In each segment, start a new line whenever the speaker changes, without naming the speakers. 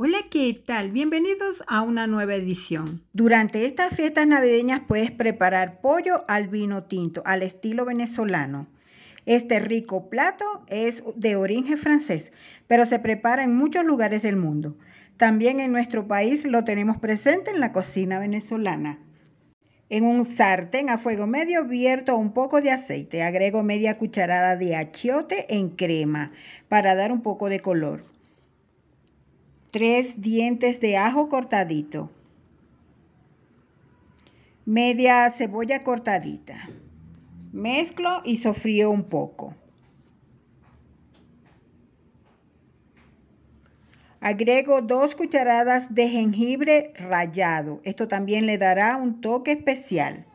Hola, ¿qué tal? Bienvenidos a una nueva edición. Durante estas fiestas navideñas puedes preparar pollo al vino tinto, al estilo venezolano. Este rico plato es de origen francés, pero se prepara en muchos lugares del mundo. También en nuestro país lo tenemos presente en la cocina venezolana. En un sartén a fuego medio vierto un poco de aceite, agrego media cucharada de achiote en crema para dar un poco de color. Tres dientes de ajo cortadito, media cebolla cortadita. Mezclo y sofrío un poco. Agrego dos cucharadas de jengibre rallado. Esto también le dará un toque especial.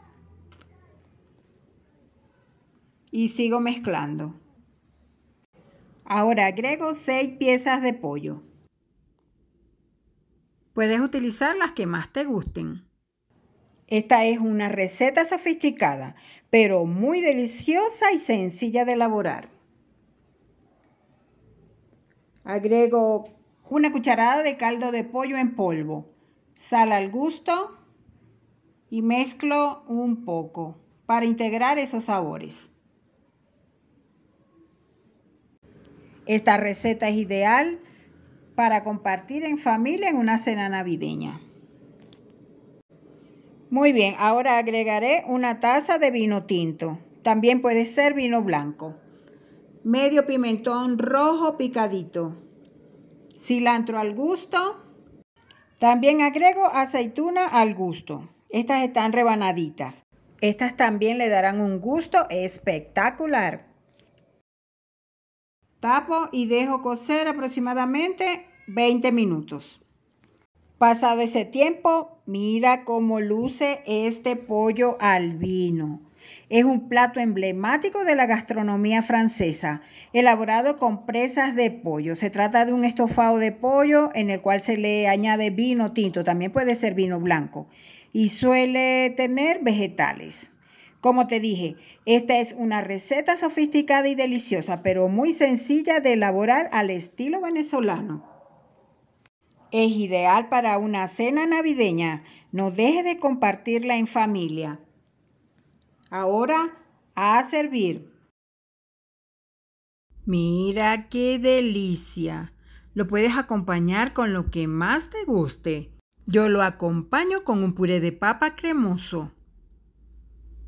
Y sigo mezclando. Ahora agrego seis piezas de pollo. Puedes utilizar las que más te gusten. Esta es una receta sofisticada, pero muy deliciosa y sencilla de elaborar. Agrego una cucharada de caldo de pollo en polvo, sal al gusto y mezclo un poco para integrar esos sabores. Esta receta es ideal para compartir en familia en una cena navideña. Muy bien, ahora agregaré una taza de vino tinto. También puede ser vino blanco. Medio pimentón rojo picadito. Cilantro al gusto. También agrego aceituna al gusto. Estas están rebanaditas. Estas también le darán un gusto espectacular. Tapo y dejo cocer aproximadamente 20 minutos. Pasado ese tiempo, mira cómo luce este pollo al vino. Es un plato emblemático de la gastronomía francesa, elaborado con presas de pollo. Se trata de un estofado de pollo en el cual se le añade vino tinto, también puede ser vino blanco, y suele tener vegetales. Como te dije, esta es una receta sofisticada y deliciosa, pero muy sencilla de elaborar al estilo venezolano. Es ideal para una cena navideña. No dejes de compartirla en familia. Ahora a servir. Mira qué delicia. Lo puedes acompañar con lo que más te guste. Yo lo acompaño con un puré de papa cremoso.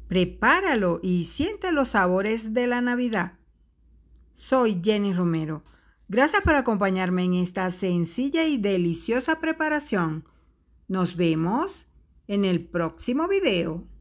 Prepáralo y siente los sabores de la Navidad. Soy Jenny Romero. Gracias por acompañarme en esta sencilla y deliciosa preparación. Nos vemos en el próximo video.